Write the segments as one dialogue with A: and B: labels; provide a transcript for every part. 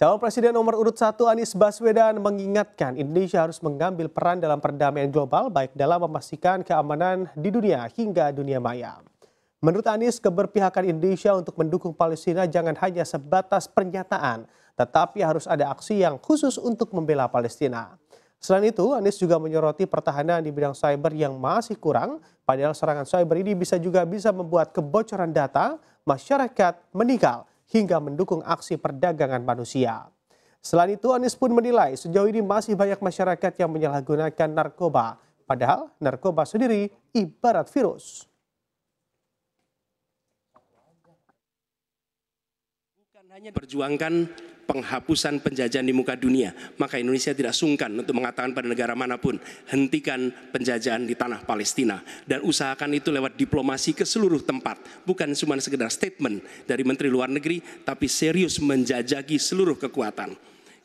A: Calon Presiden nomor urut 1 Anies Baswedan mengingatkan Indonesia harus mengambil peran dalam perdamaian global baik dalam memastikan keamanan di dunia hingga dunia maya. Menurut Anies, keberpihakan Indonesia untuk mendukung Palestina jangan hanya sebatas pernyataan, tetapi harus ada aksi yang khusus untuk membela Palestina. Selain itu, Anies juga menyoroti pertahanan di bidang cyber yang masih kurang, padahal serangan cyber ini bisa juga bisa membuat kebocoran data masyarakat meninggal hingga mendukung aksi perdagangan manusia. Selain itu, Anies pun menilai sejauh ini masih banyak masyarakat yang menyalahgunakan narkoba, padahal narkoba sendiri ibarat virus.
B: Bukan hanya perjuangkan penghapusan penjajahan di muka dunia, maka Indonesia tidak sungkan untuk mengatakan pada negara manapun, hentikan penjajahan di tanah Palestina. Dan usahakan itu lewat diplomasi ke seluruh tempat, bukan cuma sekedar statement dari Menteri Luar Negeri, tapi serius menjajaki seluruh kekuatan.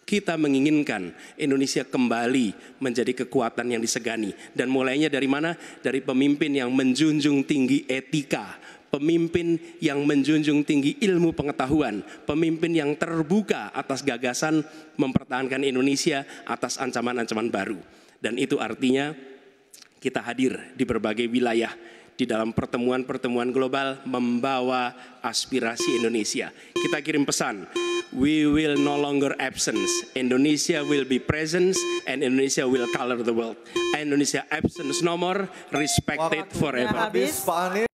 B: Kita menginginkan Indonesia kembali menjadi kekuatan yang disegani. Dan mulainya dari mana? Dari pemimpin yang menjunjung tinggi etika, pemimpin yang menjunjung tinggi ilmu pengetahuan, pemimpin yang terbuka atas gagasan mempertahankan Indonesia atas ancaman-ancaman baru. Dan itu artinya kita hadir di berbagai wilayah di dalam pertemuan-pertemuan global membawa aspirasi Indonesia. Kita kirim pesan, we will no longer absence. Indonesia will be presence and Indonesia will color the world.
C: Indonesia absence no more, respected forever. Habis,